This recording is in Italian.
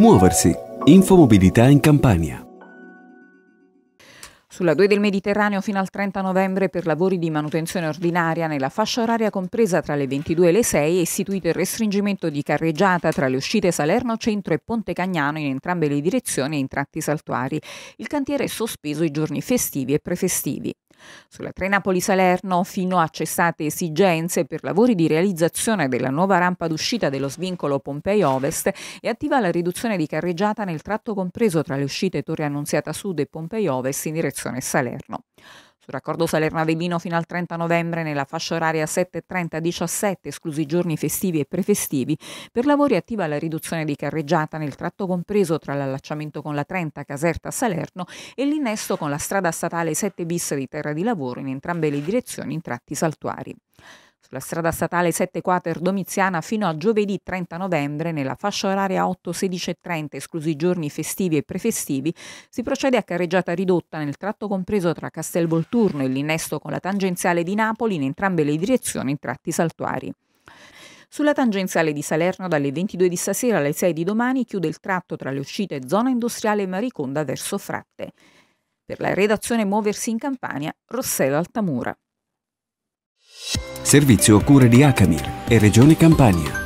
Muoversi. Infomobilità in Campania. Sulla 2 del Mediterraneo fino al 30 novembre per lavori di manutenzione ordinaria nella fascia oraria compresa tra le 22 e le 6 è istituito il restringimento di carreggiata tra le uscite Salerno Centro e Ponte Cagnano in entrambe le direzioni e in tratti saltuari. Il cantiere è sospeso i giorni festivi e prefestivi. Sulla Trenapoli salerno fino a cessate esigenze per lavori di realizzazione della nuova rampa d'uscita dello svincolo Pompei Ovest, è attiva la riduzione di carreggiata nel tratto compreso tra le uscite Torre Annunziata Sud e Pompei Ovest in direzione Salerno. Sul raccordo Salerno-Avellino fino al 30 novembre nella fascia oraria 7.30-17, esclusi giorni festivi e prefestivi, per lavori attiva la riduzione di carreggiata nel tratto compreso tra l'allacciamento con la 30 Caserta-Salerno e l'innesto con la strada statale 7 bis di terra di lavoro in entrambe le direzioni in tratti saltuari sulla strada statale 7 Quater Domiziana fino a giovedì 30 novembre nella fascia oraria 8-16.30 esclusi i giorni festivi e prefestivi si procede a carreggiata ridotta nel tratto compreso tra Castel Volturno e l'innesto con la tangenziale di Napoli in entrambe le direzioni in tratti saltuari. Sulla tangenziale di Salerno dalle 22 di stasera alle 6 di domani chiude il tratto tra le uscite Zona Industriale e Mariconda verso Fratte. Per la redazione Muoversi in Campania, Rossella Altamura. Servizio a cure di Acamir e Regione Campania.